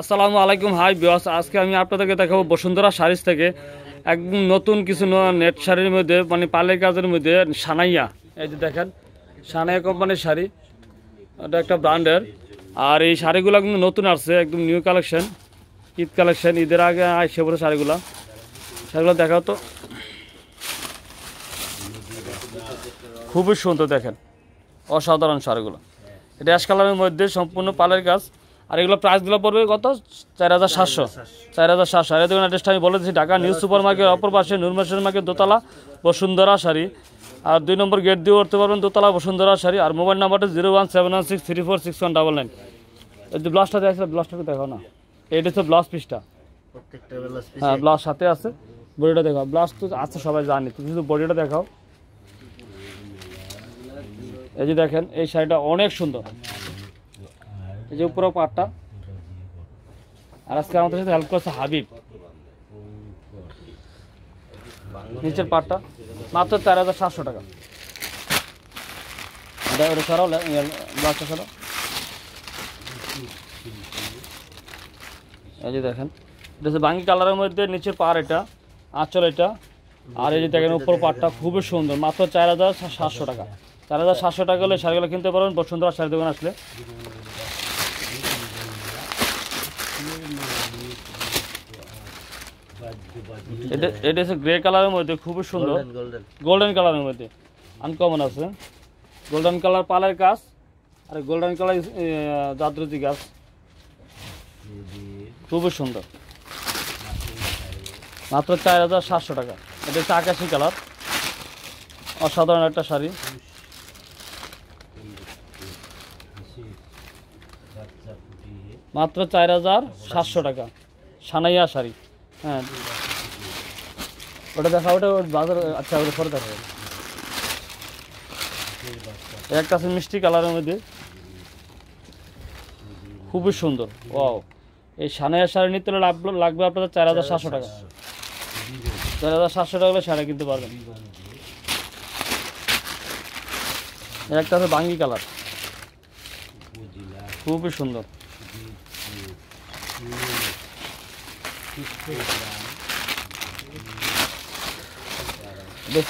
আসসালামু আলাইকুম হাই বিওয়াস আজকে আমি আপনাদেরকে দেখাবো বসুন্ধরা শাড়িস থেকে একদম নতুন কিছু নেট শাড়ির মধ্যে মানে পালের কাজের মধ্যে সানাইয়া এই যে দেখেন সানাইয়া কোম্পানির শাড়ি এটা একটা ব্র্যান্ডের আর এই শাড়িগুলো কিন্তু নতুন আসছে একদম নিউ কালেকশন ঈদ কালেকশন ঈদের আগে আসছে পড়ে শাড়িগুলো শাড়িগুলো দেখা তো খুবই সুন্দর দেখেন অসাধারণ শাড়িগুলো এটা অ্যাশ কালারের মধ্যে সম্পূর্ণ পালের কাজ আর এগুলো প্রাইসগুলো পড়বে কত চার হাজার সাতশো চার হাজার সাতশো আর দেখুন অ্যাড্রেসটা আমি বলেছি ঢাকা নিউজ সুপার মার্কেট অপর পাশে নুরমাসের মার্কেট দোতলা বসুন্ধরা শাড়ি আর দুই নম্বর গেট দিয়ে উঠতে পারবেন দোতলা বসুন্ধরা শাড়ি আর মোবাইল নাম্বারটা zero one seven one six three four six one double nine এই যে ব্লাউজটা দেখছিল ব্লাউজটাকে দেখো না এটা হচ্ছে ব্লাউজ পিসটা হ্যাঁ ব্লাউজ সাথে আছে বডিটা দেখাও ব্লাউজ তো আছে সবাই জানি তুমি শুধু বডিটা দেখাও এই যে দেখেন এই শাড়িটা অনেক সুন্দর এই যে উপরেও পাটটা আর আজকে আমাদের সাথে হেল্প করছে হাবিব নিচের পাটটা মাত্র তেরো হাজার সাতশো টাকা ওটা ছাড়াও ইয়ে, বাচ্চা ছাড়াও এই যে দেখেন এটা হচ্ছে বাঙ্গি কালারের মধ্যে নিচের পাড় এটা আঁচল এটা আর এই যে দেখেন উপর পাটটা খুবই সুন্দর মাত্র চার হাজার সাতশো টাকা চার হাজার সাতশো টাকা হলে শাড়িগুলো কিনতে পারবেন বসুন্ধরা শাড়ি দোকান আসলে এটা হচ্ছে গ্রে কালারের মধ্যে খুবই সুন্দর গোল্ডেন কালারের মধ্যে আনকমন আছে গোল্ডেন কালার পালের গাছ আর গোল্ডেন কালার জাদ্রতি গাছ খুবই সুন্দর মাত্র চার হাজার সাতশো টাকা এটা হচ্ছে আকাশি কালার অসাধারণ একটা শাড়ি মাত্র চার হাজার সাতশো টাকা সানাইয়া শাড়ি হ্যাঁ ওটা দেখা ওটা বাজার আচ্ছা ওটা পরে দেখা একটা আছে মিষ্টি কালারের মধ্যে খুবই সুন্দর ও এই সানাইয়া শাড়ি নিতে লাগলো লাগবে আপনাদের চার হাজার সাতশো টাকা চার হাজার সাতশো টাকা হলে শাড়ি কিনতে পারবেন একটা আছে বাঙ্গি কালার খুবই সুন্দর বেশি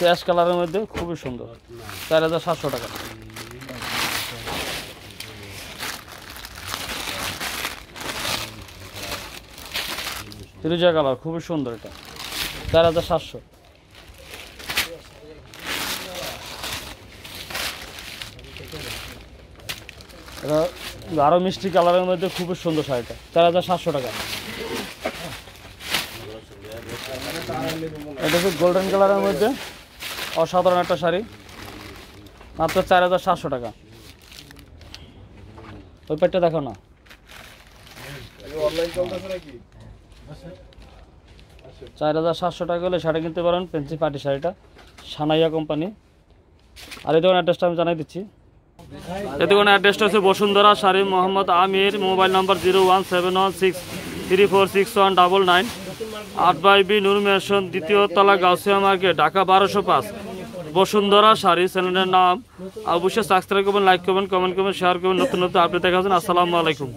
অ্যাশ কালারের মধ্যে খুবই সুন্দর চার হাজার সাতশো টাকা তিরিজা কালার খুবই সুন্দর এটা চার হাজার সাতশো এটা আরও মিষ্টি কালারের মধ্যে খুবই সুন্দর শাড়িটা চার হাজার সাতশো টাকা এটা হচ্ছে গোল্ডেন কালারের মধ্যে অসাধারণ একটা শাড়ি মাত্র চার হাজার সাতশো টাকা ওই পেটটা দেখো না চার হাজার সাতশো টাকা হলে শাড়ি কিনতে পারেন পেন্সি পার্টি শাড়িটা সানাইয়া কোম্পানি আর এই দোকান অ্যাড্রেসটা আমি জানাই দিচ্ছি কোনো অ্যাড্রেসটা হচ্ছে বসুন্ধরা শারিম Mohammad Amir mobile number zero one seven one six three four six one double nine আট বাই বি নুর মেশন দ্বিতীয় তলা গাউসিয়া মার্কেট ঢাকা বারোশো পাঁচ বসুন্ধরা শাড়ি চ্যানেলের নাম অবশ্যই সাবস্ক্রাইব করবেন লাইক করবেন কমেন্ট করবেন শেয়ার করবেন নতুন নতুন আপডেট দেখাবেন আসসালামু আলাইকুম